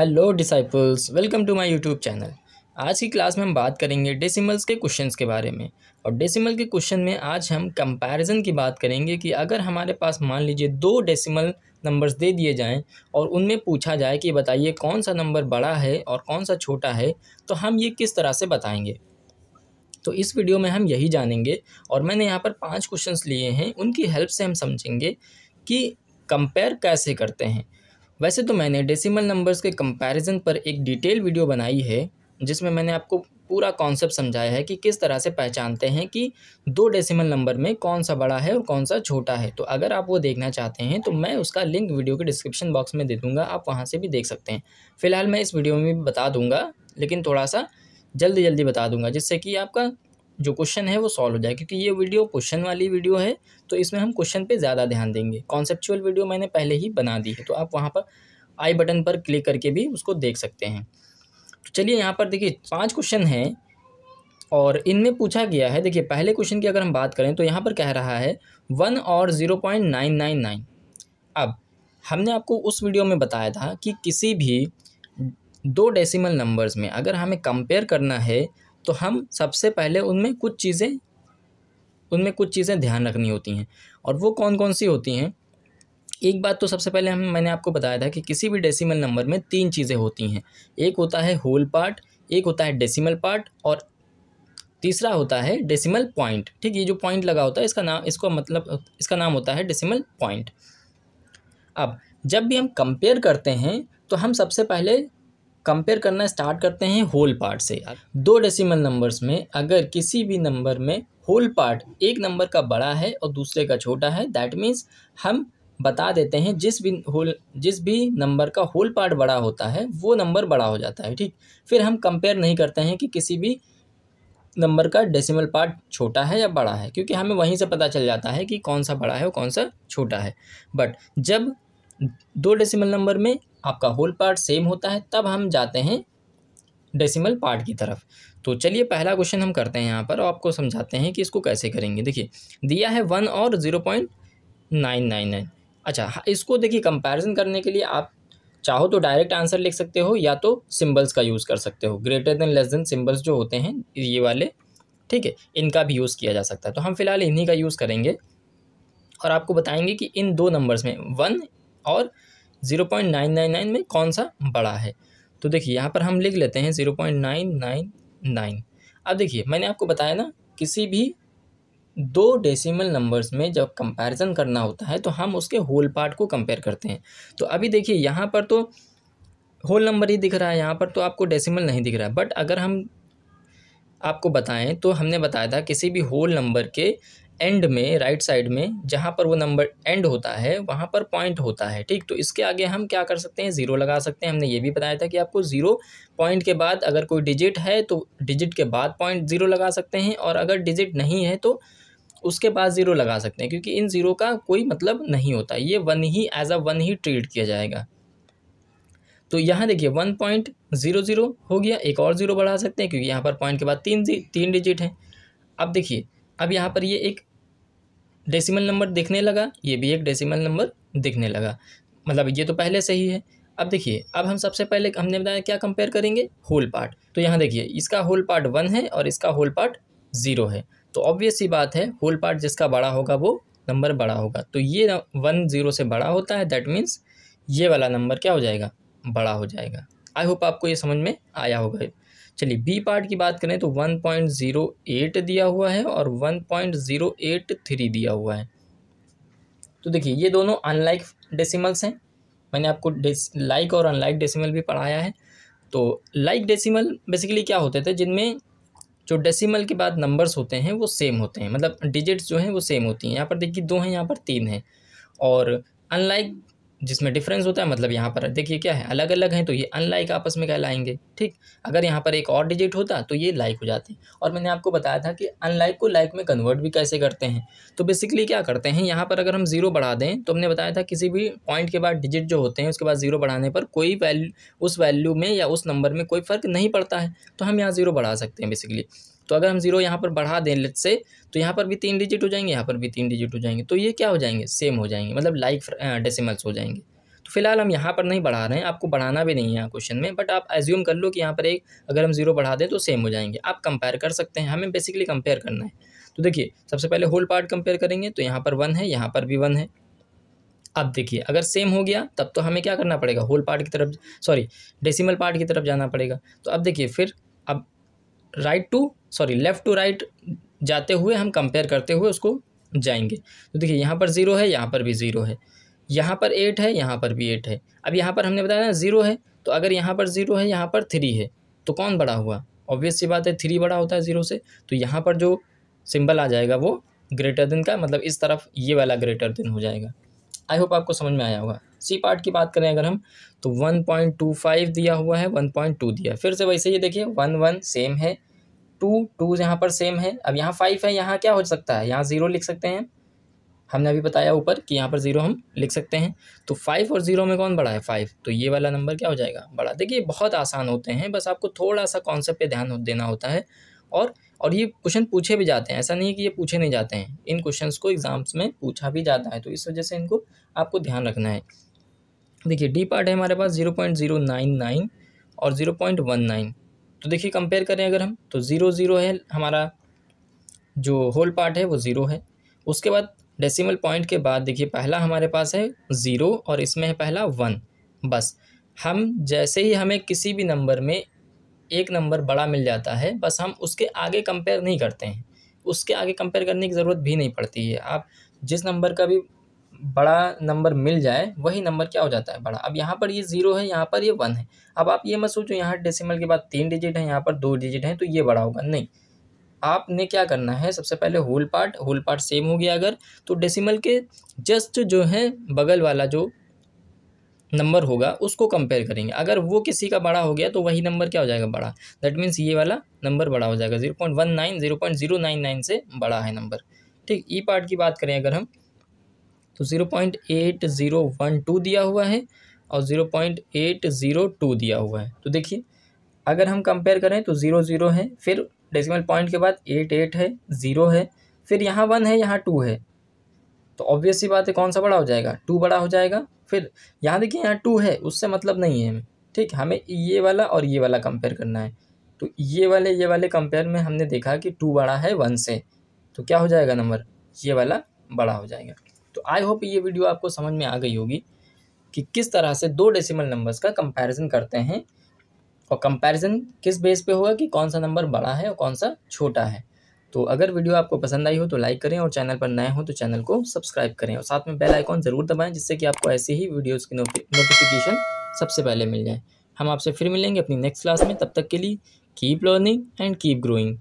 hello disciples welcome to my YouTube channel आज की class में हम बात करेंगे डेसिमल्स के क्वेश्चंस के बारे में और डेसिमल के क्वेश्चन में आज हम कंपैरिजन की बात करेंगे कि अगर हमारे पास मान लीजिए दो डेसिमल नंबर्स दे दिए जाएं और उनमें पूछा जाए कि बताइए कौन सा नंबर बड़ा है और कौन सा छोटा है तो हम ये किस तरह से बताएँगे तो इस वीडियो में हम यही जानेंगे और मैंने यहाँ पर पाँच क्वेश्चन लिए हैं उनकी हेल्प से हम समझेंगे कि कंपेयर कैसे करते हैं वैसे तो मैंने डेसिमल नंबर्स के कंपैरिजन पर एक डिटेल वीडियो बनाई है जिसमें मैंने आपको पूरा कॉन्सेप्ट समझाया है कि किस तरह से पहचानते हैं कि दो डेसिमल नंबर में कौन सा बड़ा है और कौन सा छोटा है तो अगर आप वो देखना चाहते हैं तो मैं उसका लिंक वीडियो के डिस्क्रिप्शन बॉक्स में दे दूँगा आप वहाँ से भी देख सकते हैं फ़िलहाल मैं इस वीडियो में भी बता दूँगा लेकिन थोड़ा सा जल्दी जल्दी बता दूँगा जिससे कि आपका जो क्वेश्चन है वो सॉल्व हो जाए क्योंकि ये वीडियो क्वेश्चन वाली वीडियो है तो इसमें हम क्वेश्चन पे ज़्यादा ध्यान देंगे कॉन्सेप्चुअल वीडियो मैंने पहले ही बना दी है तो आप वहाँ पर आई बटन पर क्लिक करके भी उसको देख सकते हैं तो चलिए यहाँ पर देखिए पाँच क्वेश्चन हैं और इनमें पूछा गया है देखिए पहले क्वेश्चन की अगर हम बात करें तो यहाँ पर कह रहा है वन और zero point nine nine nine अब हमने आपको उस वीडियो में बताया था कि किसी भी दो डेसिमल नंबर्स में अगर हमें कंपेयर करना है तो हम सबसे पहले उनमें कुछ चीज़ें उनमें कुछ चीज़ें ध्यान रखनी होती हैं और वो कौन कौन सी होती हैं एक बात तो सबसे पहले हम मैंने आपको बताया था कि किसी भी डेसिमल नंबर में तीन चीज़ें होती हैं एक होता है होल पार्ट एक होता है डेसिमल पार्ट और तीसरा होता है डेसिमल पॉइंट ठीक ये जो पॉइंट लगा होता है इसका नाम इसको मतलब इसका नाम होता है डेसिमल पॉइंट अब जब भी हम कंपेयर करते हैं तो हम सबसे पहले कंपेयर करना स्टार्ट करते हैं होल पार्ट से दो डेसिमल नंबर्स में अगर किसी भी नंबर में होल पार्ट एक नंबर का बड़ा है और दूसरे का छोटा है दैट मीन्स हम बता देते हैं जिस भी होल जिस भी नंबर का होल पार्ट बड़ा होता है वो नंबर बड़ा हो जाता है ठीक फिर हम कंपेयर नहीं करते हैं कि किसी भी नंबर का डेसिमल पार्ट छोटा है या बड़ा है क्योंकि हमें वहीं से पता चल जाता है कि कौन सा बड़ा है और कौन सा छोटा है बट जब दो डेसिमल नंबर में आपका होल पार्ट सेम होता है तब हम जाते हैं डेसिमल पार्ट की तरफ तो चलिए पहला क्वेश्चन हम करते हैं यहाँ पर और आपको समझाते हैं कि इसको कैसे करेंगे देखिए दिया है वन और zero point nine nine nine अच्छा हाँ, इसको देखिए कंपैरिजन करने के लिए आप चाहो तो डायरेक्ट आंसर लिख सकते हो या तो सिंबल्स का यूज़ कर सकते हो greater than less than symbols जो होते हैं ये वाले ठीक है इनका भी यूज़ किया जा सकता है तो हम फिलहाल इन्हीं का यूज़ करेंगे और आपको बताएंगे कि इन दो नंबर्स में वन और zero point nine nine nine में कौन सा बड़ा है तो देखिए यहाँ पर हम लिख लेते हैं zero point nine nine nine अब देखिए मैंने आपको बताया ना किसी भी दो डेसिमल नंबर्स में जब कंपैरिजन करना होता है तो हम उसके होल पार्ट को कंपेयर करते हैं तो अभी देखिए यहाँ पर तो होल नंबर ही दिख रहा है यहाँ पर तो आपको डेसिमल नहीं दिख रहा बट अगर हम आपको बताएं तो हमने बताया था किसी भी होल नंबर के एंड में राइट साइड में जहाँ पर वो नंबर एंड होता है वहाँ पर पॉइंट होता है ठीक तो इसके आगे हम क्या कर सकते हैं ज़ीरो लगा सकते हैं हमने ये भी बताया था कि आपको ज़ीरो पॉइंट के बाद अगर कोई डिजिट है तो डिजिट के बाद पॉइंट ज़ीरो लगा सकते हैं और अगर डिजिट नहीं है तो उसके बाद ज़ीरो लगा सकते हैं क्योंकि इन ज़ीरो का कोई मतलब नहीं होता ये वन ही एज अ वन ही ट्रीट किया जाएगा तो यहाँ देखिए वन पॉइंट ज़ीरो ज़ीरो हो गया एक और ज़ीरो बढ़ा सकते हैं क्योंकि यहाँ पर पॉइंट के बाद तीन तीन डिजिट हैं अब देखिए अब यहाँ पर ये एक डेसिमल नंबर दिखने लगा ये भी एक डेसिमल नंबर दिखने लगा मतलब ये तो पहले से ही है अब देखिए अब हम सबसे पहले हमने बताया क्या कंपेयर करेंगे होल पार्ट तो यहाँ देखिए इसका होल पार्ट वन है और इसका होल पार्ट ज़ीरो है तो ऑब्वियस ही बात है होल पार्ट जिसका बड़ा होगा वो नंबर बड़ा होगा तो ये वन ज़ीरो से बड़ा होता है दैट मीन्स ये वाला नंबर क्या हो जाएगा बड़ा हो जाएगा आई होप आपको ये समझ में आया होगा चलिए बी पार्ट की बात करें तो 1.08 दिया हुआ है और 1.083 दिया हुआ है तो देखिए ये दोनों अनलाइक डेसिमल्स हैं मैंने आपको लाइक और अनलाइक डेसिमल भी पढ़ाया है तो लाइक डेसिमल बेसिकली क्या होते थे जिनमें जो डेसिमल के बाद नंबर्स होते हैं वो सेम होते हैं मतलब डिजिट्स जो हैं वो सेम होती हैं यहाँ पर देखिए दो हैं यहाँ पर तीन हैं और अनलाइक जिसमें डिफरेंस होता है मतलब यहाँ पर देखिए क्या है अलग अलग हैं तो ये अनलाइक आपस में कहलाएंगे ठीक अगर यहाँ पर एक और डिजिट होता तो ये लाइक हो जाते और मैंने आपको बताया था कि अनलाइक को लाइक में कन्वर्ट भी कैसे करते हैं तो बेसिकली क्या करते हैं यहाँ पर अगर हम ज़ीरो बढ़ा दें तो हमने बताया था किसी भी पॉइंट के बाद डिजिट जो होते हैं उसके बाद ज़ीरो बढ़ाने पर कोई वैल्यू उस वैल्यू में या उस नंबर में कोई फ़र्क नहीं पड़ता है तो हम यहाँ ज़ीरो बढ़ा सकते हैं बेसिकली तो अगर हम ज़ीरो यहाँ पर बढ़ा दें लेट से तो यहाँ पर भी तीन डिजिट हो जाएंगे यहाँ पर भी तीन डिजिट हो जाएंगे तो ये क्या हो जाएंगे सेम हो जाएंगे मतलब लाइक डेसिमल्स हो जाएंगे तो फिलहाल हम यहाँ पर नहीं बढ़ा रहे हैं आपको बढ़ाना भी नहीं है यहाँ क्वेश्चन में बट आप एज्यूम कर लो कि यहाँ पर एक अगर हम जीरो बढ़ा दें तो सेम हो जाएंगे आप कंपेयर कर सकते हैं हमें बेसिकली कंपेयर करना है तो देखिए सबसे पहले होल पार्ट कंपेयर करेंगे तो यहाँ पर वन है यहाँ पर भी वन है अब देखिए अगर सेम हो गया तब तो हमें क्या करना पड़ेगा होल पार्ट की तरफ सॉरी डेसिमल पार्ट की तरफ जाना पड़ेगा तो अब देखिए फिर अब right to sorry left to right जाते हुए हम कंपेयर करते हुए उसको जाएंगे तो देखिए यहाँ पर ज़ीरो है यहाँ पर भी ज़ीरो है यहाँ पर एट है यहाँ पर भी एट है अब यहाँ पर हमने बताया ना ज़ीरो है तो अगर यहाँ पर ज़ीरो है यहाँ पर थ्री है तो कौन बड़ा हुआ ऑब्वियस सी बात है थ्री बड़ा होता है ज़ीरो से तो यहाँ पर जो सिंबल आ जाएगा वो ग्रेटर देन का मतलब इस तरफ ये वाला ग्रेटर देन हो जाएगा आई होप आपको समझ में आया होगा सी पार्ट की बात करें अगर हम तो वन पॉइंट टू फाइव दिया हुआ है वन पॉइंट टू दिया फिर से वैसे ये देखिए वन वन सेम है टू टू यहाँ पर सेम है अब यहाँ फाइव है यहाँ क्या हो सकता है यहाँ ज़ीरो लिख सकते हैं हमने अभी बताया ऊपर कि यहाँ पर ज़ीरो हम लिख सकते हैं तो फाइव और ज़ीरो में कौन बड़ा है फाइव तो ये वाला नंबर क्या हो जाएगा बड़ा देखिए बहुत आसान होते हैं बस आपको थोड़ा सा कॉन्सेप्ट ध्यान देना होता है और और ये क्वेश्चन पूछे भी जाते हैं ऐसा नहीं है कि ये पूछे नहीं जाते हैं इन क्वेश्चंस को एग्ज़ाम्स में पूछा भी जाता है तो इस वजह से इनको आपको ध्यान रखना है देखिए डी पार्ट है हमारे पास zero point zero nine nine और ज़ीरो पॉइंट वन नाइन तो देखिए कंपेयर करें अगर हम तो ज़ीरो ज़ीरो है हमारा जो होल पार्ट है वो ज़ीरो है उसके बाद डेसिमल पॉइंट के बाद देखिए पहला हमारे पास है ज़ीरो और इसमें है पहला वन बस हम जैसे ही हमें किसी भी नंबर में एक नंबर बड़ा मिल जाता है बस हम उसके आगे कंपेयर नहीं करते हैं उसके आगे कंपेयर करने की ज़रूरत भी नहीं पड़ती है आप जिस नंबर का भी बड़ा नंबर मिल जाए वही नंबर क्या हो जाता है बड़ा अब यहाँ पर ये ज़ीरो है यहाँ पर ये वन है अब आप ये मत सोचो यहाँ डेसिमल के बाद तीन डिजिट हैं यहाँ पर दो डिजिट हैं तो ये बड़ा होगा नहीं आपने क्या करना है सबसे पहले whole part whole part same हो गया अगर तो डेसिमल के जस्ट जो है बगल वाला जो नंबर होगा उसको कंपेयर करेंगे अगर वो किसी का बड़ा हो गया तो वही नंबर क्या हो जाएगा बड़ा दैट मीन्स ये वाला नंबर बड़ा हो जाएगा zero point one nine zero point zero nine nine से बड़ा है नंबर ठीक ई e पार्ट की बात करें अगर हम तो zero point eight zero one two दिया हुआ है और zero point eight zero two दिया हुआ है तो देखिए अगर हम कंपेयर करें तो ज़ीरो ज़ीरो है फिर डेसिमल पॉइंट के बाद एट एट है ज़ीरो है फिर यहाँ वन है यहाँ टू है तो ऑब्वियस बात है कौन सा बड़ा हो जाएगा टू बड़ा हो जाएगा फिर यहाँ देखिए यहाँ टू है उससे मतलब नहीं है ठीक हमें ये वाला और ये वाला कंपेयर करना है तो ये वाले ये वाले कंपेयर में हमने देखा कि टू बड़ा है वन से तो क्या हो जाएगा नंबर ये वाला बड़ा हो जाएगा तो आई होप ये वीडियो आपको समझ में आ गई होगी कि किस तरह से दो डेसिमल नंबर्स का कंपैरिजन करते हैं और कंपैरिजन किस बेस पे होगा कि कौन सा नंबर बड़ा है और कौन सा छोटा है तो अगर वीडियो आपको पसंद आई हो तो लाइक करें और चैनल पर नए हो तो चैनल को सब्सक्राइब करें और साथ में बेल आइकॉन ज़रूर दबाएं जिससे कि आपको ऐसे ही वीडियोस की नोटिफिकेशन सबसे पहले मिल जाए हम आपसे फिर मिलेंगे अपनी नेक्स्ट क्लास में तब तक के लिए keep learning and keep growing